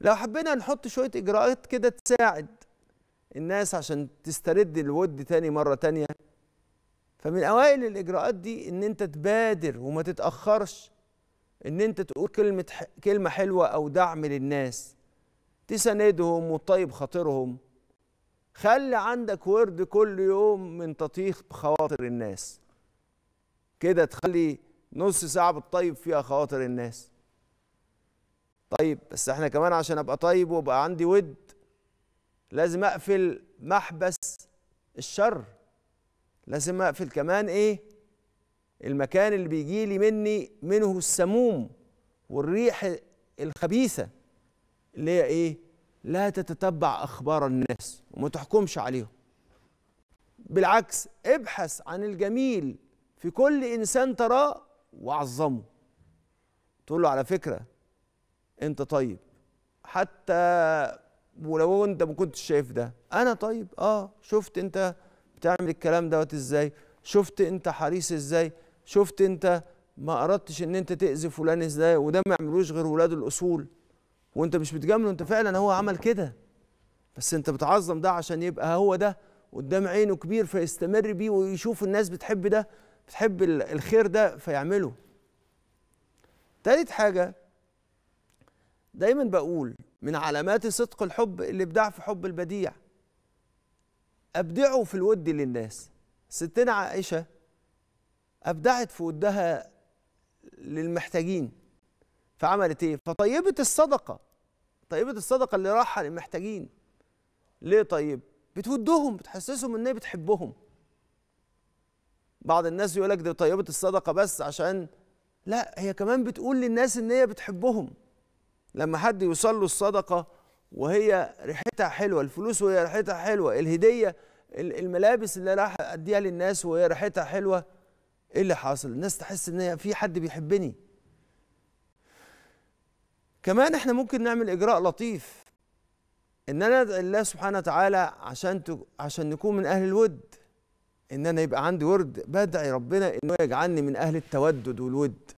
لو حبينا نحط شويه اجراءات كده تساعد الناس عشان تسترد الود تاني مره تانيه فمن اوائل الاجراءات دي ان انت تبادر وما تتاخرش ان انت تقول كلمه كلمه حلوه او دعم للناس تساندهم وتطيب خاطرهم خلي عندك ورد كل يوم من تطيخ بخواطر الناس كده تخلي نص ساعه بتطيب فيها خواطر الناس طيب بس احنا كمان عشان ابقى طيب وابقى عندي ود لازم اقفل محبس الشر لازم اقفل كمان ايه المكان اللي بيجي لي مني منه السموم والريح الخبيثه اللي هي ايه لا تتتبع اخبار الناس وما تحكمش عليهم بالعكس ابحث عن الجميل في كل انسان تراه وعظمه تقول له على فكره انت طيب حتى ولو انت ما كنتش شايف ده انا طيب اه شفت انت بتعمل الكلام دوت ازاي شفت انت حريص ازاي شفت انت ما اردتش ان انت تاذي فلان ازاي وده ما يعملوش غير ولاد الاصول وانت مش بتجامله انت فعلا هو عمل كده بس انت بتعظم ده عشان يبقى هو ده قدام عينه كبير فيستمر بيه ويشوف الناس بتحب ده بتحب الخير ده فيعمله تالت حاجه دايما بقول من علامات صدق الحب الابداع في حب البديع ابدعوا في الود للناس ستنا عائشه ابدعت في ودها للمحتاجين فعملت ايه فطيبه الصدقه طيبه الصدقه اللي راحه للمحتاجين ليه طيب بتودهم بتحسسهم ان هي بتحبهم بعض الناس يقول لك دي طيبه الصدقه بس عشان لا هي كمان بتقول للناس ان هي بتحبهم لما حد يوصل له الصدقه وهي ريحتها حلوه الفلوس وهي ريحتها حلوه الهديه الملابس اللي انا اديها للناس وهي ريحتها حلوه ايه اللي حاصل الناس تحس ان في حد بيحبني كمان احنا ممكن نعمل اجراء لطيف ان انا ادعي الله سبحانه وتعالى عشان عشان نكون من اهل الود ان انا يبقى عندي ورد بدعي ربنا انه يجعلني من اهل التودد والود